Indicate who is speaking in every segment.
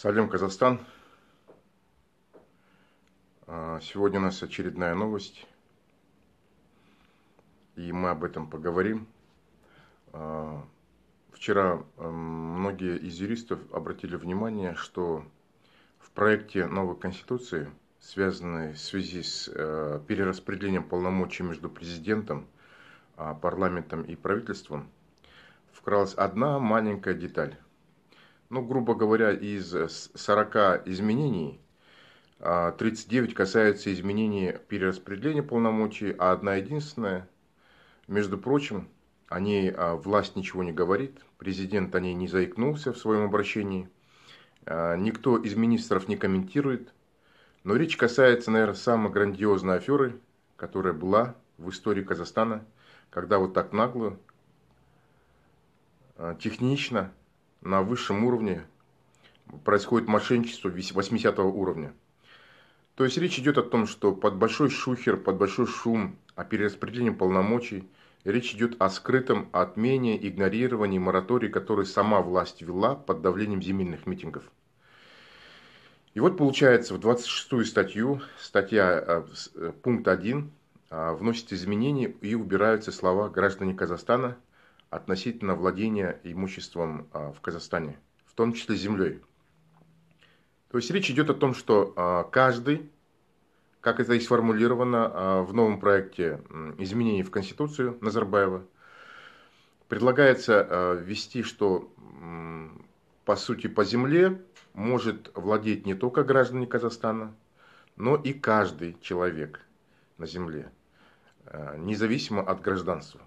Speaker 1: Салем, Казахстан. А, сегодня у нас очередная новость. И мы об этом поговорим. А, вчера многие из юристов обратили внимание, что в проекте новой конституции, связанной в связи с э, перераспределением полномочий между президентом, а, парламентом и правительством, вкралась одна маленькая деталь ну, грубо говоря, из 40 э, изменений, 39 а, касается изменений перераспределения полномочий, а одна единственная, между прочим, о ней а, власть ничего не говорит, президент о ней не заикнулся в своем обращении, а, никто из министров не комментирует, но речь касается, наверное, самой грандиозной аферы, которая была в истории Казахстана, когда вот так нагло, технично на высшем уровне происходит мошенничество 80 уровня. То есть речь идет о том, что под большой шухер, под большой шум о перераспределении полномочий, речь идет о скрытом отмене, игнорировании мораторий, который сама власть вела под давлением земельных митингов. И вот получается в 26-ю статью, статья э, э, пункт 1, э, вносят изменения и убираются слова «граждане Казахстана», относительно владения имуществом а, в Казахстане, в том числе землей. То есть речь идет о том, что а, каждый, как это и сформулировано а, в новом проекте изменений в Конституцию Назарбаева, предлагается ввести, что по сути по земле может владеть не только граждане Казахстана, но и каждый человек на земле, независимо от гражданства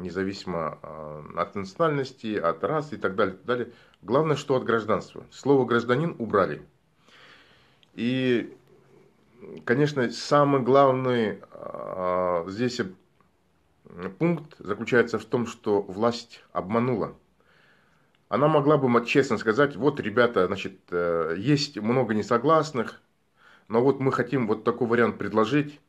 Speaker 1: независимо а, от национальности, от расы и так далее, так далее. Главное, что от гражданства. Слово «гражданин» убрали. И, конечно, самый главный а, здесь пункт заключается в том, что власть обманула. Она могла бы честно сказать, вот, ребята, значит, э, есть много несогласных, но вот мы хотим вот такой вариант предложить,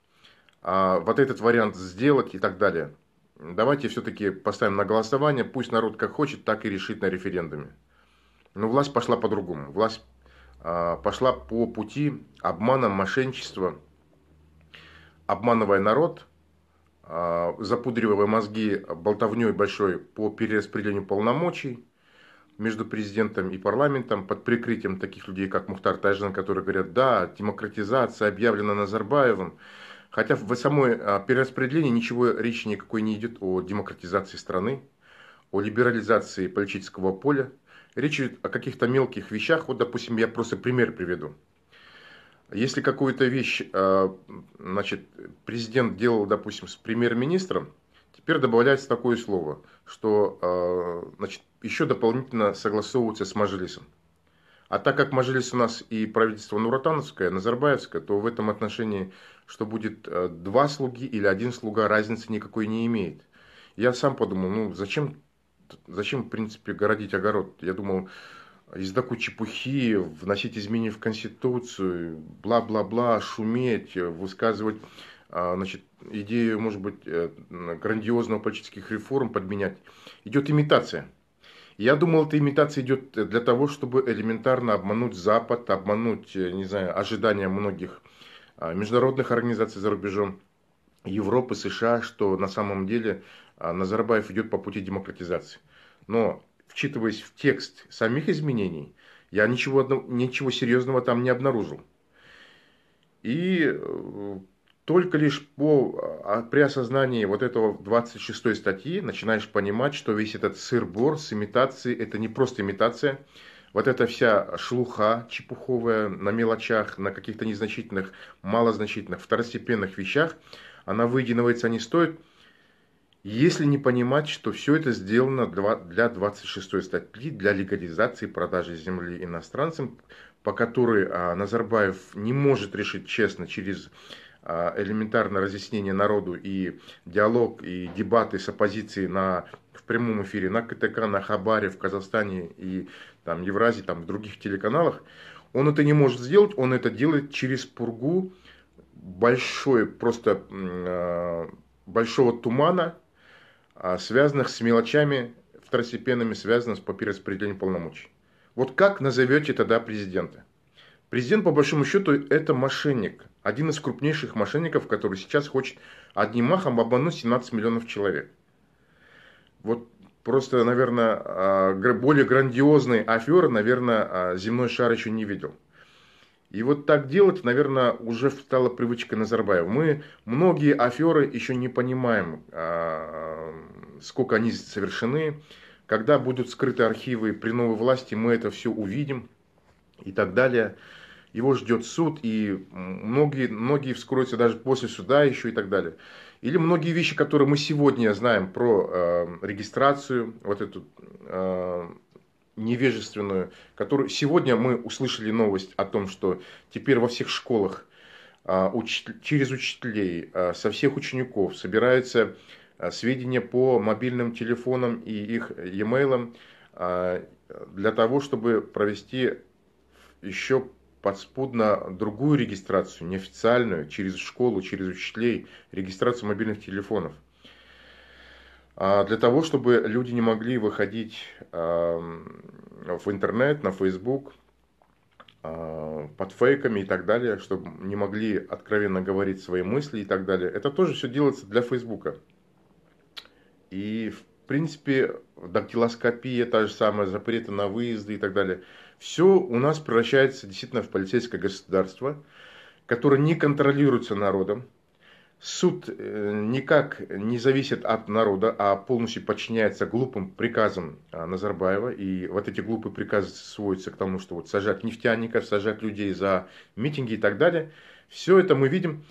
Speaker 1: а, вот этот вариант сделать и так далее. Давайте все-таки поставим на голосование, пусть народ как хочет, так и решит на референдуме. Но ну, власть пошла по-другому. Власть э, пошла по пути обмана, мошенничества, обманывая народ, э, запудривая мозги болтовней большой по перераспределению полномочий между президентом и парламентом под прикрытием таких людей, как Мухтар Тайжан, которые говорят, да, демократизация объявлена Назарбаевым, Хотя в самой а, перераспределении ничего речи никакой не идет о демократизации страны, о либерализации политического поля. Речь идет о каких-то мелких вещах. Вот, допустим, я просто пример приведу. Если какую-то вещь а, значит, президент делал, допустим, с премьер-министром, теперь добавляется такое слово, что а, значит, еще дополнительно согласовываться с Мажилисом. А так как Мажилис у нас и правительство Нуратановское, Назарбаевское, то в этом отношении что будет э, два слуги или один слуга, разницы никакой не имеет. Я сам подумал, ну зачем, зачем в принципе городить огород? Я думал, из такой чепухи, вносить изменения в Конституцию, бла-бла-бла, шуметь, высказывать а, значит, идею, может быть, э, грандиозного политических реформ подменять. Идет имитация. Я думал, эта имитация идет для того, чтобы элементарно обмануть Запад, обмануть, э, не знаю, ожидания многих а, международных организаций за рубежом, Европы, США, что на самом деле а, Назарбаев идет по пути демократизации. Но, вчитываясь в текст самих изменений, я ничего, ничего серьезного там не обнаружил. И э, только лишь по, а, при осознании вот этого 26 статьи начинаешь понимать, что весь этот сыр-бор с имитацией – это не просто имитация – вот эта вся шлуха чепуховая на мелочах, на каких-то незначительных, малозначительных, второстепенных вещах, она выеденывается, не стоит, если не понимать, что все это сделано для 26 статьи, для легализации продажи земли иностранцам, по которой а, Назарбаев не может решить честно через а, элементарное разъяснение народу и диалог, и дебаты с оппозицией на, в прямом эфире на КТК, на Хабаре, в Казахстане и там, Евразии, там, в других телеканалах, он это не может сделать, он это делает через пургу большой, просто э, большого тумана, э, связанных с мелочами второстепенными, связанных с перераспределением полномочий. Вот как назовете тогда президента? Президент, по большому счету, это мошенник. Один из крупнейших мошенников, который сейчас хочет одним махом обмануть 17 миллионов человек. Вот просто, наверное, а, более грандиозной аферы, наверное, а, земной шар еще не видел. И вот так делать, наверное, уже стала привычкой Назарбаева. Мы многие аферы еще не понимаем, а, сколько они совершены, когда будут скрыты архивы при новой власти, мы это все увидим и так далее его ждет суд, и многие, многие вскроются даже после суда еще и так далее. Или многие вещи, которые мы сегодня знаем про э, регистрацию, вот эту э, невежественную, которую сегодня мы услышали новость о том, что теперь во всех школах э, уч, через учителей э, со всех учеников собираются э, сведения по мобильным телефонам и их e-mail э, для того, чтобы провести еще подспудно другую регистрацию, неофициальную, через школу, через учителей, регистрацию мобильных телефонов. А, для того, чтобы люди не могли выходить в интернет, на Facebook, а, под фейками и так далее, чтобы не могли откровенно говорить свои мысли и так далее. Это тоже все делается для Фейсбука. И в принципе, дактилоскопия, та же самая, запреты на выезды и так далее. Все у нас превращается действительно в полицейское государство, которое не контролируется народом. Суд э, никак не зависит от народа, а полностью подчиняется глупым приказам а, Назарбаева. И вот эти глупые приказы сводятся к тому, что вот сажать нефтяников, сажать людей за митинги и так далее. Все это мы видим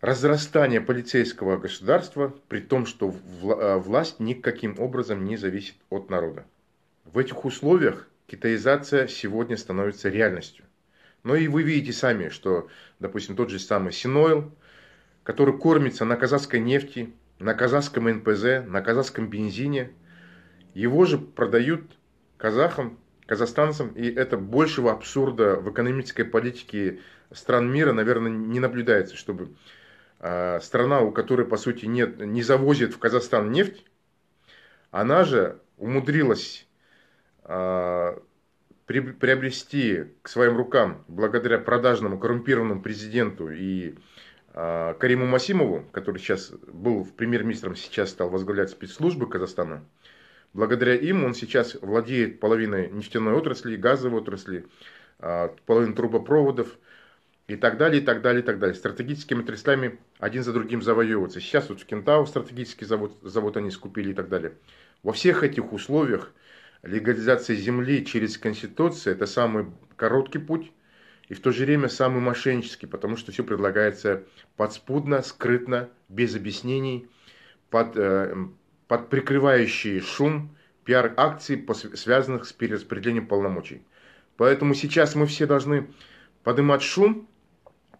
Speaker 1: разрастание полицейского государства, при том, что э, власть никаким образом не зависит от народа. В этих условиях китаизация сегодня становится реальностью. Но и вы видите сами, что, допустим, тот же самый Синойл, который кормится на казахской нефти, на казахском НПЗ, на казахском бензине, его же продают казахам, казахстанцам, и это большего абсурда в экономической политике стран мира, наверное, не наблюдается, чтобы а, страна, у которой, по сути, нет, не завозит в Казахстан нефть, она же умудрилась а, приобрести к своим рукам, благодаря продажному коррумпированному президенту и а, Кариму Масимову, который сейчас был премьер-министром, сейчас стал возглавлять спецслужбы Казахстана, благодаря им он сейчас владеет половиной нефтяной отрасли, газовой отрасли, половиной трубопроводов, и так далее, и так далее, и так далее. Стратегическими отраслями один за другим завоевываться. Сейчас вот в Кентау стратегический завод, завод они скупили и так далее. Во всех этих условиях легализация земли через Конституцию – это самый короткий путь и в то же время самый мошеннический, потому что все предлагается подспудно, скрытно, без объяснений, под, э, под прикрывающий шум пиар-акций, связанных с перераспределением полномочий. Поэтому сейчас мы все должны поднимать шум,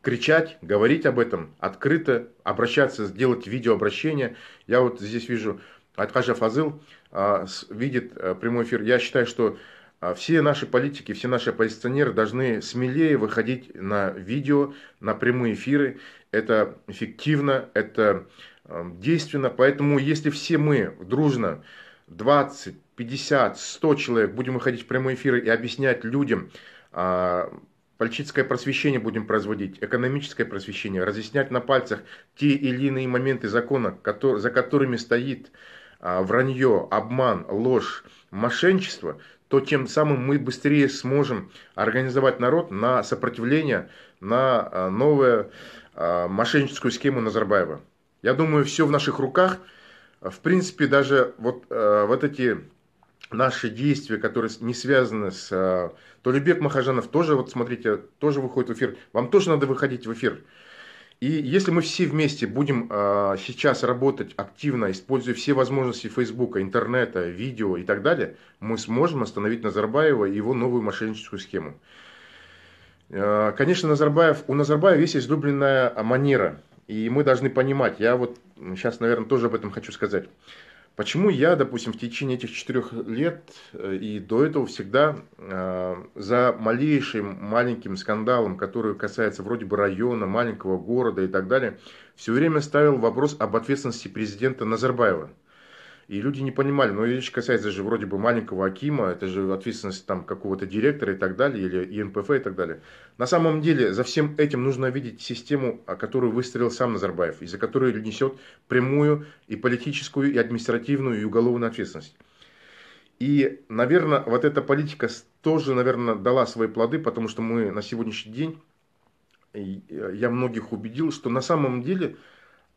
Speaker 1: кричать, говорить об этом, открыто обращаться, сделать видеообращение. Я вот здесь вижу, Аткажа Фазыл а, видит э, прямой эфир. Я считаю, что а, все наши политики, все наши оппозиционеры должны смелее выходить на видео, на прямые эфиры. Это эффективно, это э, действенно. Поэтому если все мы дружно 20, 50, 100 человек будем выходить в прямые эфиры и объяснять людям, а, политическое просвещение будем производить, экономическое просвещение, разъяснять на пальцах те или иные моменты закона, который, за которыми стоит а, вранье, обман, ложь, мошенничество, то тем самым мы быстрее сможем организовать народ на сопротивление, на а, новую а, мошенническую схему Назарбаева. Я думаю, все в наших руках. В принципе, даже вот, э, вот эти наши действия, которые не связаны с... Э, То Любек Махажанов тоже, вот смотрите, тоже выходит в эфир. Вам тоже надо выходить в эфир. И если мы все вместе будем э, сейчас работать активно, используя все возможности Фейсбука, интернета, видео и так далее, мы сможем остановить Назарбаева и его новую мошенническую схему. Э, конечно, Назарбаев, у Назарбаева есть излюбленная манера, и мы должны понимать, я вот сейчас, наверное, тоже об этом хочу сказать. Почему я, допустим, в течение этих четырех лет э, и до этого всегда э, за малейшим маленьким скандалом, который касается вроде бы района, маленького города и так далее, все время ставил вопрос об ответственности президента Назарбаева – и люди не понимали, но речь касается же вроде бы маленького Акима, это же ответственность там какого-то директора и так далее, или ИНПФ и так далее. На самом деле за всем этим нужно видеть систему, которую выстроил сам Назарбаев, и за которую несет прямую и политическую, и административную, и уголовную ответственность. И, наверное, вот эта политика тоже, наверное, дала свои плоды, потому что мы на сегодняшний день, э, я многих убедил, что на самом деле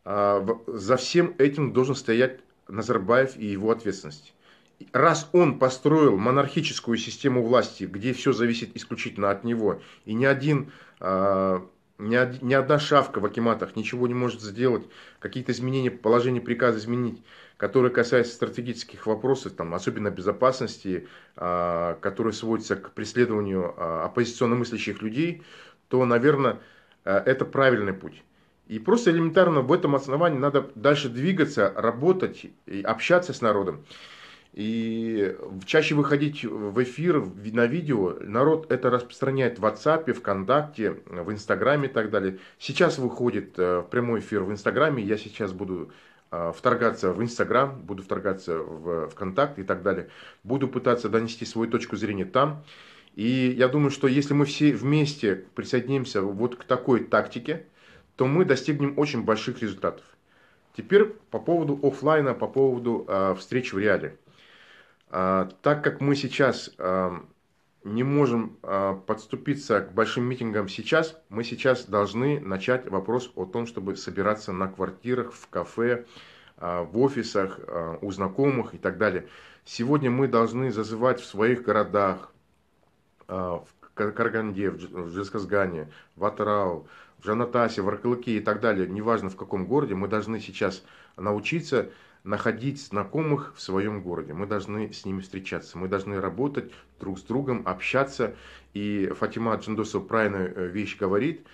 Speaker 1: а, за всем этим должен стоять Назарбаев и его ответственность. Раз он построил монархическую систему власти, где все зависит исключительно от него, и ни один а, ни, одна шавка в акиматах ничего не может сделать, какие-то изменения, положения приказа изменить, которые касаются стратегических вопросов, там, особенно безопасности, а, которые сводятся к преследованию а, оппозиционно мыслящих людей, то, наверное, это правильный путь. И просто элементарно в этом основании надо дальше двигаться, работать и общаться с народом. И чаще выходить в эфир на видео. Народ это распространяет в WhatsApp, ВКонтакте, в Инстаграме и так далее. Сейчас выходит в э, прямой эфир в Инстаграме. Я сейчас буду э, вторгаться в Инстаграм, буду вторгаться в ВКонтакте и так далее. Буду пытаться донести свою точку зрения там. И я думаю, что если мы все вместе присоединимся вот к такой тактике, то мы достигнем очень больших результатов. Теперь по поводу офлайна, по поводу э, встреч в реале. Э, так как мы сейчас э, не можем э, подступиться к большим митингам сейчас, мы сейчас должны начать вопрос о том, чтобы собираться на квартирах, в кафе, э, в офисах, э, у знакомых и так далее. Сегодня мы должны зазывать в своих городах, э, в Караганде, в Джесказгане, в Атарау, в Жанатасе, в Аркалыке и так далее, неважно в каком городе, мы должны сейчас научиться находить знакомых в своем городе. Мы должны с ними встречаться, мы должны работать друг с другом, общаться. И Фатима Джандосова правильно э, вещь говорит.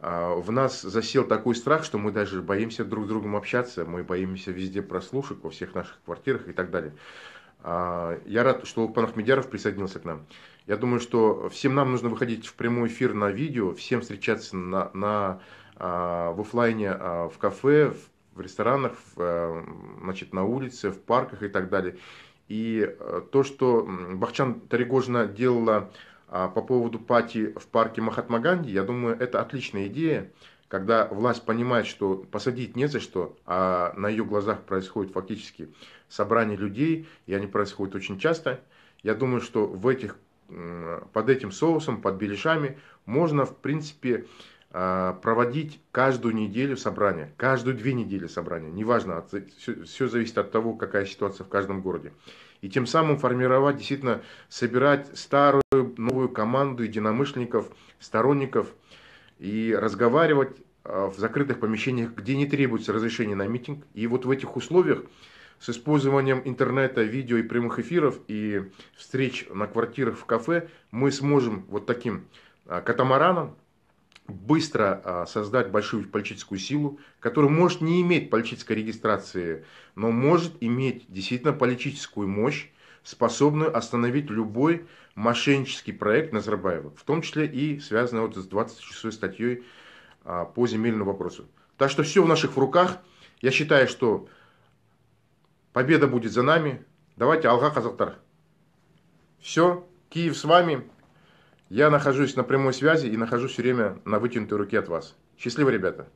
Speaker 1: А, в нас засел такой страх, что мы даже боимся друг с другом общаться, мы боимся везде прослушек во всех наших квартирах и так далее. А, я рад, что Пан Ахмедяров присоединился к нам. Я думаю, что всем нам нужно выходить в прямой эфир на видео, всем встречаться на, на, а, в офлайне, а, в кафе, в, ресторанах, в, э, значит, на улице, в парках и так далее. И э, то, что Бахчан Тарегожина делала а, по поводу пати в парке Махатма я думаю, это отличная идея, когда власть понимает, что посадить не за что, а на ее глазах происходит фактически собрание людей, и они происходят очень часто. Я думаю, что в этих под этим соусом, под беляшами можно, в принципе, а, проводить каждую неделю собрания, каждую две недели собрания, неважно, от, все, все зависит от того, какая ситуация в каждом городе. И тем самым формировать, действительно, собирать старую, новую команду единомышленников, сторонников и разговаривать а, в закрытых помещениях, где не требуется разрешение на митинг. И вот в этих условиях с использованием интернета, видео и прямых эфиров и встреч на квартирах в кафе мы сможем вот таким а, катамараном быстро а, создать большую политическую силу, которая может не иметь политической регистрации, но может иметь действительно политическую мощь, способную остановить любой мошеннический проект Назарбаева, в том числе и связанный вот с 26 статьей а, по земельному вопросу. Так что все в наших руках. Я считаю, что Победа будет за нами. Давайте Алга қазақтар. Все, Киев с вами. Я нахожусь на прямой связи и нахожусь все время на вытянутой руке от вас. Счастливо, ребята!